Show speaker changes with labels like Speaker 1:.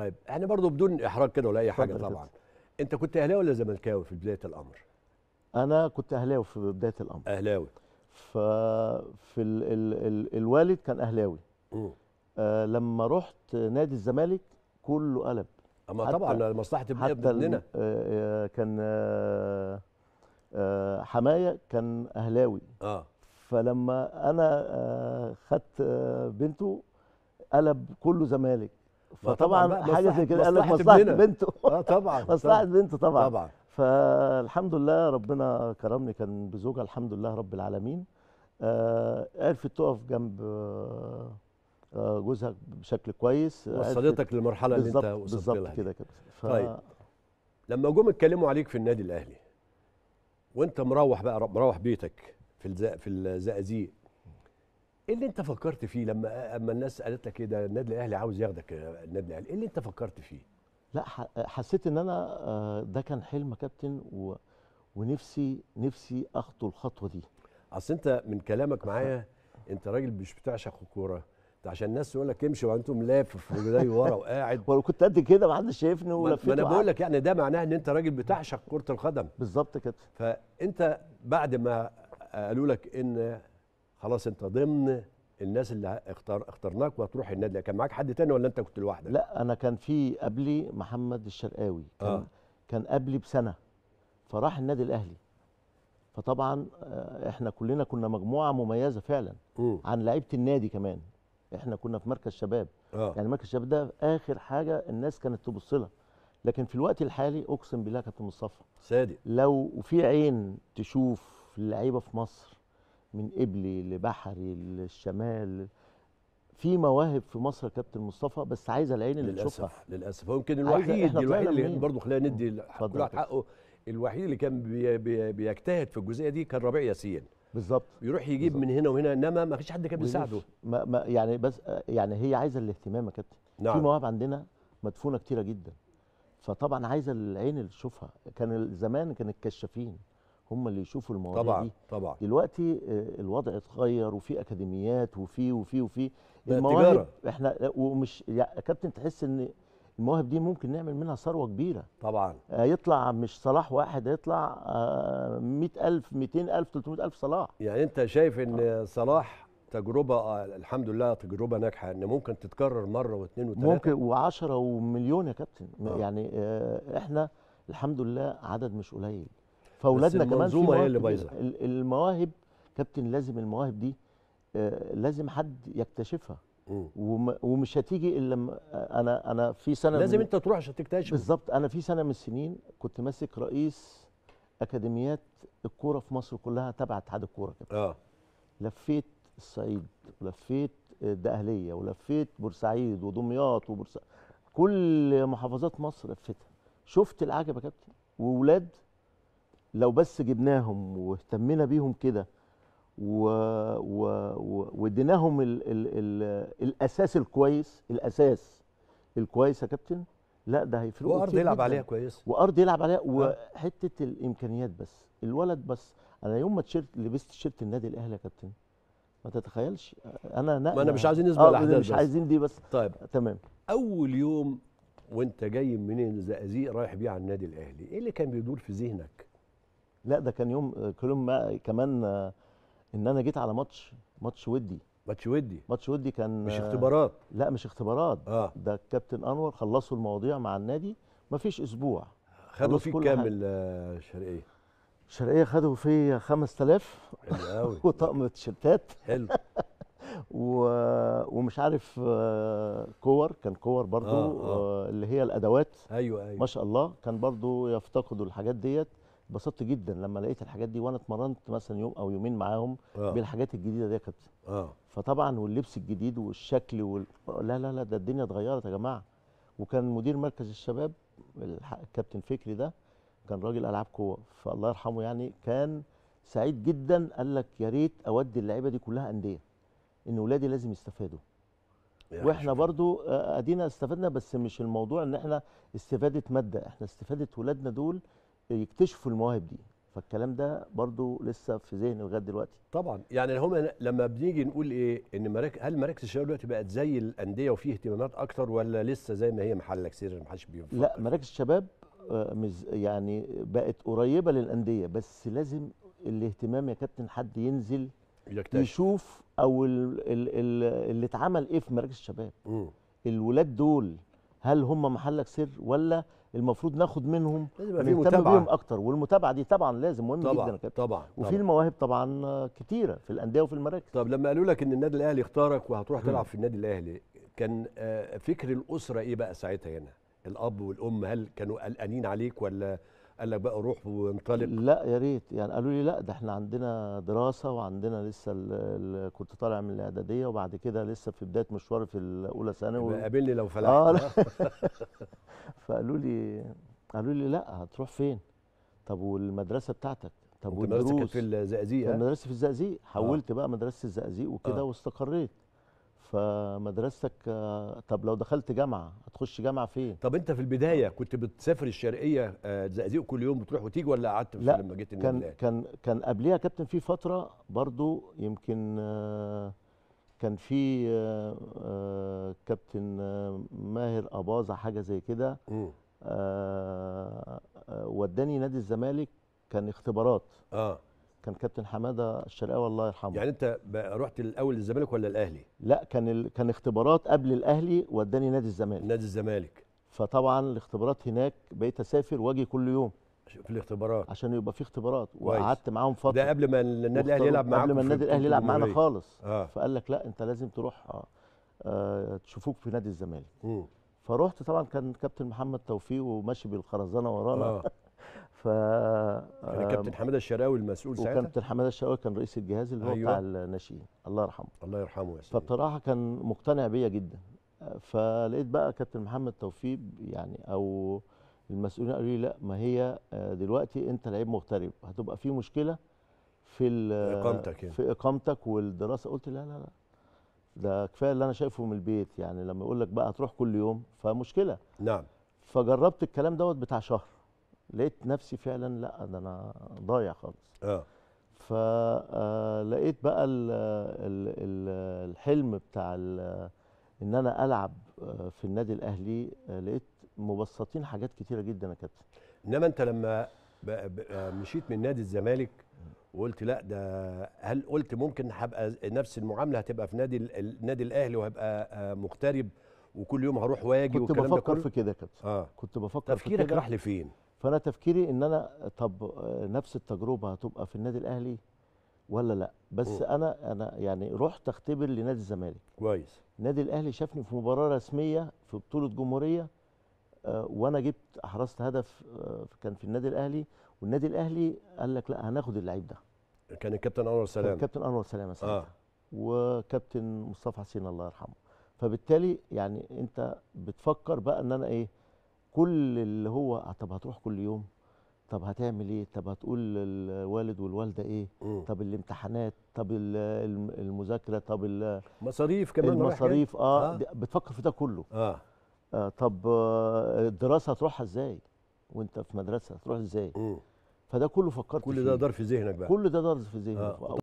Speaker 1: طيب احنا برضو بدون احراج كده ولا اي حاجه طبعا انت كنت اهلاوي ولا زملكاوي في بدايه الامر انا كنت اهلاوي في بدايه الامر اهلاوي في ال ال
Speaker 2: ال الوالد كان اهلاوي آه لما رحت نادي الزمالك كله قلب اما طبعا لمصلحه ابن ابننا آه, آه، كان آه،, آه حمايه كان اهلاوي اه فلما انا آه خدت آه بنته قلب كله زمالك فطبعا حاجه زي كده قال لك مصلحه بنته
Speaker 1: اه طبعا مصلحه بنته طبعا طبعا
Speaker 2: فالحمد لله ربنا كرمني كان بزوجها الحمد لله رب العالمين آه عرفت تقف جنب آه, آه، جوزها بشكل كويس وصلتك للمرحله اللي انت وصلت بالظبط كده كده ف... طيب
Speaker 1: لما جم اتكلموا عليك في النادي الاهلي وانت مروح بقى مروح بيتك في الزق في الزقازيق ايه اللي انت فكرت فيه لما اما الناس قالت لك ايه ده النادي الاهلي عاوز ياخدك آه، النادي الاهلي ايه اللي انت فكرت فيه لا حسيت ان انا آه، ده كان حلم كابتن و... ونفسي نفسي اخطو الخطوه دي اصل انت من كلامك معايا انت راجل مش بتعشق الكوره عشان الناس تقول لك امشي وانتم لافف وجاي ورا وقاعد ولو كنت قد كده ما حدش شايفني ولفيت ما انا بقول لك يعني ده معناه ان انت راجل بتعشق كره القدم بالظبط كده فانت بعد ما قالوا لك ان خلاص انت ضمن الناس اللي اختار اخترناك وهتروح النادي كان معاك حد تاني ولا انت كنت لوحدك لا انا كان
Speaker 2: في قبلي محمد الشرقاوي آه. كان آه. كان قبلي بسنه فراح النادي الاهلي فطبعا آه، احنا كلنا كنا مجموعه مميزه فعلا م. عن لعيبه النادي كمان احنا كنا في مركز شباب آه. يعني مركز شباب ده اخر حاجه الناس كانت تبص لها لكن في الوقت الحالي اقسم بالله كابتن مصطفى صادق لو في عين تشوف اللعيبه في مصر من قبلي لبحري للشمال في مواهب في مصر يا كابتن مصطفى بس عايزه العين اللي للأسف تشوفها
Speaker 1: للاسف هو يمكن الوحيد الوحيد اللي برضه خلينا ندي اه، كل حقه الوحيد اللي كان بي بي بيجتهد في الجزئيه دي كان ربيع ياسين بالظبط يروح يجيب بالزبط. من هنا وهنا انما ما فيش حد كان بيساعده
Speaker 2: ما ما يعني بس يعني هي عايزه الاهتمام يا كابتن نعم. في مواهب عندنا مدفونه كتيره جدا فطبعا عايزه العين اللي تشوفها كان زمان كان الكشافين هم اللي يشوفوا المواضيع طبعا دي طبعا دلوقتي آه، الوضع اتغير وفي اكاديميات وفي وفي وفي المواهب احنا ومش يعني كابتن تحس ان المواهب دي ممكن نعمل منها ثروه كبيره طبعا آه، يطلع مش صلاح واحد هيطلع
Speaker 1: 100000 200000 300000 صلاح يعني انت شايف ان آه. صلاح تجربه الحمد لله تجربه ناجحه ان ممكن تتكرر مره واثنين وثلاثه ممكن و10
Speaker 2: ومليون يا كابتن آه. يعني احنا الحمد لله عدد مش قليل فاولادنا كمان المنظومه هي اللي بايظه المواهب كابتن لازم المواهب دي آه، لازم حد يكتشفها وم ومش هتيجي الا لما انا انا في سنه لازم انت تروح عشان تكتشف بالظبط انا في سنه من السنين كنت ماسك رئيس اكاديميات الكوره في مصر كلها تبع اتحاد الكوره كابتن اه لفيت الصعيد ولفيت الدقهليه آه، ولفيت بورسعيد ودمياط وبورسعيد كل محافظات مصر لفيتها شفت العجب يا كابتن وولاد لو بس جبناهم واهتمينا بيهم كده واديناهم ال ال ال الاساس الكويس الاساس الكويس يا كابتن لا ده هيفرق وارض يلعب عليها كويس وارض يلعب عليها آه. وحته الامكانيات بس الولد بس انا يوم ما تشيرت لبست تيشيرت النادي الاهلي يا كابتن ما تتخيلش انا نقل. ما انا مش عايزين نسبه آه، الاحداث مش بس. عايزين
Speaker 1: دي بس طيب تمام اول يوم وانت جاي منين زقازيق رايح بيه على النادي الاهلي ايه اللي كان بيدور في ذهنك
Speaker 2: لا ده كان يوم آه، كلهم كمان آه، ان انا جيت على ماتش ماتش ودي ماتش ودي ماتش ودي كان مش آه، اختبارات لا مش اختبارات آه. ده الكابتن انور خلصوا المواضيع مع النادي ما فيش اسبوع
Speaker 1: خدوا فيك كام الشرقيه
Speaker 2: الشرقيه خدوا فيه 5000 حلو قوي وطقم تيشيرتات حلو و... ومش عارف كور كان كور برضو آه آه. اللي هي الادوات ايوه ايوه ما شاء الله كان برضو يفتقدوا الحاجات ديت اتبسطت جدا لما لقيت الحاجات دي وانا اتمرنت مثلا يوم او يومين معاهم آه. بالحاجات الجديده دي يا كابتن اه فطبعا واللبس الجديد والشكل وال... لا لا لا ده الدنيا اتغيرت يا جماعه وكان مدير مركز الشباب الكابتن فكري ده كان راجل العاب قوه فالله يرحمه يعني كان سعيد جدا قال لك يا ريت اودي اللعيبه دي كلها انديه ان ولادي لازم يستفادوا واحنا برضو آه، ادينا استفدنا بس مش الموضوع ان احنا استفاده ماده احنا استفاده ولادنا دول يكتشفوا المواهب دي فالكلام ده برضو لسه في ذهني لغايه دلوقتي طبعا
Speaker 1: يعني هم لما بنيجي نقول ايه ان مراك... هل مراكز الشباب دلوقتي بقت زي الانديه وفيه اهتمامات اكتر ولا لسه زي ما هي محلك سر ما حدش بيفكر
Speaker 2: لا مراكز الشباب آه، يعني بقت قريبه للانديه بس لازم الاهتمام يا كابتن حد ينزل يكتشف. يشوف او الـ الـ الـ اللي اتعمل ايه في مراكز الشباب م. الولاد دول هل هم محلك سر ولا المفروض ناخد منهم نهتم بيهم اكتر والمتابعه دي طبعا لازم
Speaker 1: مهم طبعا جدا كابتن طبعا وفي المواهب طبعا كتيره في الانديه وفي المراكز طب لما قالوا لك ان النادي الاهلي اختارك وهتروح تلعب في النادي الاهلي كان آه، فكر الاسره ايه بقى ساعتها هنا الاب والام هل كانوا قلقانين عليك ولا قال لك بقى روح وانطلق لا
Speaker 2: يا ريت يعني قالوا لي لا ده احنا عندنا دراسه وعندنا لسه كنت طالع من الاعداديه وبعد كده لسه في بدايه مشواري في الاولى ثانوي قابلني لو فلحت اه فقالوا لي قالوا لي لا هتروح فين طب والمدرسه بتاعتك طب والدروس المدرسه في الزقازيق المدرسه في الزقازيق حولت آه. بقى مدرسه الزقازيق وكده آه. واستقريت فمدرستك طب لو دخلت جامعه هتخش جامعه فين؟
Speaker 1: طب انت في البدايه كنت بتسافر الشرقيه زقازيق آه، كل يوم بتروح وتيجي ولا قعدت لا لما جيت كان
Speaker 2: كان كان قبليها كابتن في فتره برضو يمكن آه، كان في آه، كابتن ماهر اباظه حاجه زي كده وداني نادي الزمالك كان اختبارات اه كان كابتن حماده الشرقاوي الله يرحمه يعني انت رحت الاول للزمالك ولا الاهلي لا كان ال... كان اختبارات قبل الاهلي وداني نادي الزمالك نادي الزمالك فطبعا الاختبارات هناك بقيت اسافر واجي كل يوم في الاختبارات عشان يبقى في اختبارات وقعدت معاهم فتره ده قبل ما النادي الاهلي يلعب معاكم قبل ما النادي الاهلي يلعب معانا خالص آه. فقال لك لا انت لازم تروح آه, آه، تشوفوك في نادي الزمالك فروحت فرحت طبعا كان كابتن محمد توفيق وماشي بالخرزانه ورانا آه. ف كابتن حماده
Speaker 1: الشراوي المسؤول ساعتها وكابتن
Speaker 2: حماده الشراوي كان رئيس الجهاز اللي هو أيوة. بتاع الناشئين الله يرحمه الله يرحمه يا سيدي فبصراحه كان مقتنع بيا جدا فلقيت بقى كابتن محمد توفيق يعني او المسؤولين قالوا لي لا ما هي آه، دلوقتي انت لعيب مغترب هتبقى في مشكله في اقامتك يعني. في اقامتك والدراسه قلت لا لا لا ده كفايه اللي انا شايفه من البيت يعني لما يقول لك بقى هتروح كل يوم فمشكله نعم فجربت الكلام دوت بتاع شهر لقيت نفسي فعلا لا ده انا ضايع خالص اه فلقيت آه، بقى الـ الـ الـ الحلم بتاع ان انا العب آه، في النادي الاهلي آه، لقيت
Speaker 1: مبسطين حاجات كتيره جدا يا كابتن انما انت لما مشيت من نادي الزمالك وقلت لا ده هل قلت ممكن هبقى نفس المعامله هتبقى في نادي النادي الاهلي وهبقى مغترب وكل يوم هروح واجي كنت بفكر في كده يا كابتن اه كنت بفكر في تفكيرك راح لفين؟
Speaker 2: فانا تفكيري ان انا طب نفس التجربه هتبقى في النادي الاهلي ولا لا بس أوه. انا انا يعني رحت اختبر لنادي الزمالك كويس النادي الاهلي شافني في مباراه رسميه في بطوله جمهوريه آه وانا جبت احرزت هدف آه كان في النادي الاهلي والنادي الاهلي قال لك لا هناخد اللعيب ده كان الكابتن انور سلام الكابتن انور سلامه آه. وكابتن مصطفى حسين الله يرحمه فبالتالي يعني انت بتفكر بقى ان انا ايه كل اللي هو آه، طب هتروح كل يوم طب هتعمل ايه طب هتقول الوالد والوالده ايه مم. طب الامتحانات طب المذاكره طب المصاريف كمان المصاريف آه, اه بتفكر في ده كله اه, آه طب آه الدراسه هتروحها ازاي وانت في مدرسه هتروح ازاي مم. فده كله فكرت كل ده دار في ذهنك بقى كل ده دار في ذهنك آه.